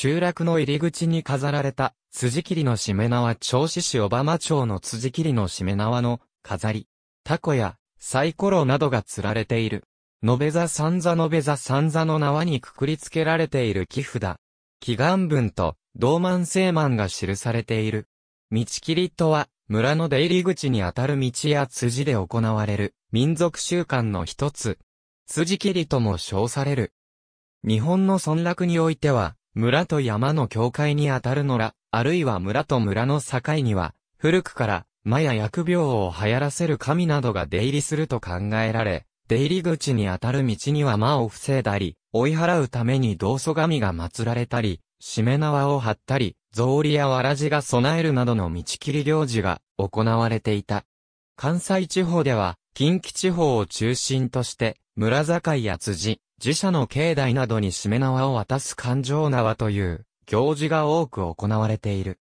集落の入り口に飾られた、辻切りのしめ縄銚子市小浜町の辻切りのしめ縄の飾り、タコやサイコロなどが釣られている。のべざ三座のべざ三座の縄にくくりつけられている寄付だ。祈願文と、道満聖満が記されている。道切りとは、村の出入り口にあたる道や辻で行われる、民族習慣の一つ。辻切りとも称される。日本の村落においては、村と山の境界にあたるのら、あるいは村と村の境には、古くから、魔や薬病を流行らせる神などが出入りすると考えられ、出入り口にあたる道には魔を防いだり、追い払うために道祖神が祀られたり、しめ縄を張ったり、草履やわらじが備えるなどの道切り行事が行われていた。関西地方では、近畿地方を中心として、村境や辻、寺社の境内などにしめ縄を渡す勘定縄という行事が多く行われている。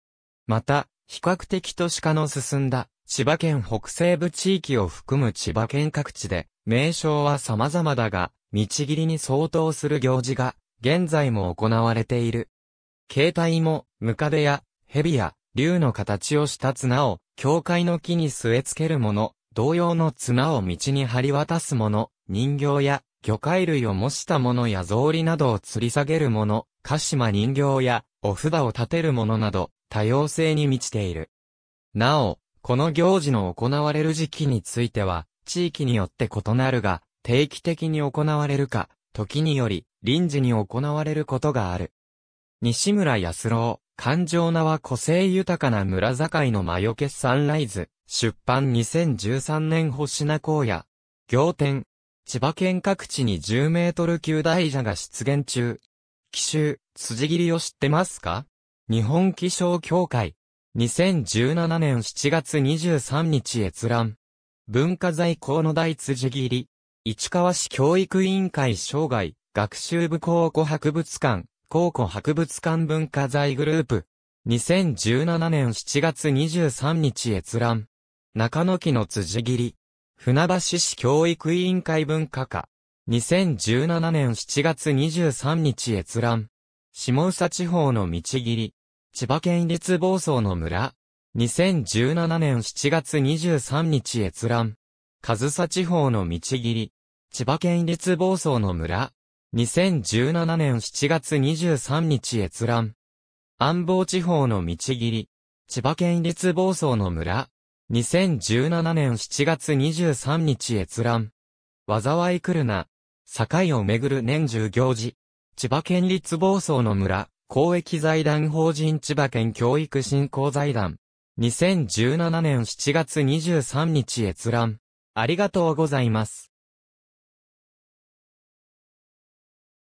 また、比較的都市化の進んだ千葉県北西部地域を含む千葉県各地で名称は様々だが、道切りに相当する行事が現在も行われている。携帯もムカデや蛇や竜の形をした綱を教会の木に据え付けるもの、同様の綱を道に張り渡すもの、人形や魚介類を模したものや草履などを吊り下げるもの、鹿島人形やお札を立てるものなど多様性に満ちている。なお、この行事の行われる時期については、地域によって異なるが、定期的に行われるか、時により、臨時に行われることがある。西村康郎、感情名は個性豊かな村境の魔除けサンライズ、出版2013年星名荒野、行天、千葉県各地に10メートル級大蛇が出現中。奇襲、辻切りを知ってますか日本気象協会。2017年7月23日閲覧。文化財高の大辻切り。市川市教育委員会生涯、学習部考古博物館、考古博物館文化財グループ。2017年7月23日閲覧。中野木の辻切り。船橋市教育委員会文化課。2017年7月23日閲覧。下宇佐地方の道切り。千葉県立房総の村。2017年7月23日閲覧。上佐地方の道切り。千葉県立房総の村。2017年7月23日閲覧。安房地方の道切り。千葉県立房総の村。2017年7月23日閲覧。災い来るな。境をめぐる年中行事。千葉県立房総の村、公益財団法人千葉県教育振興財団。2017年7月23日閲覧。ありがとうございます。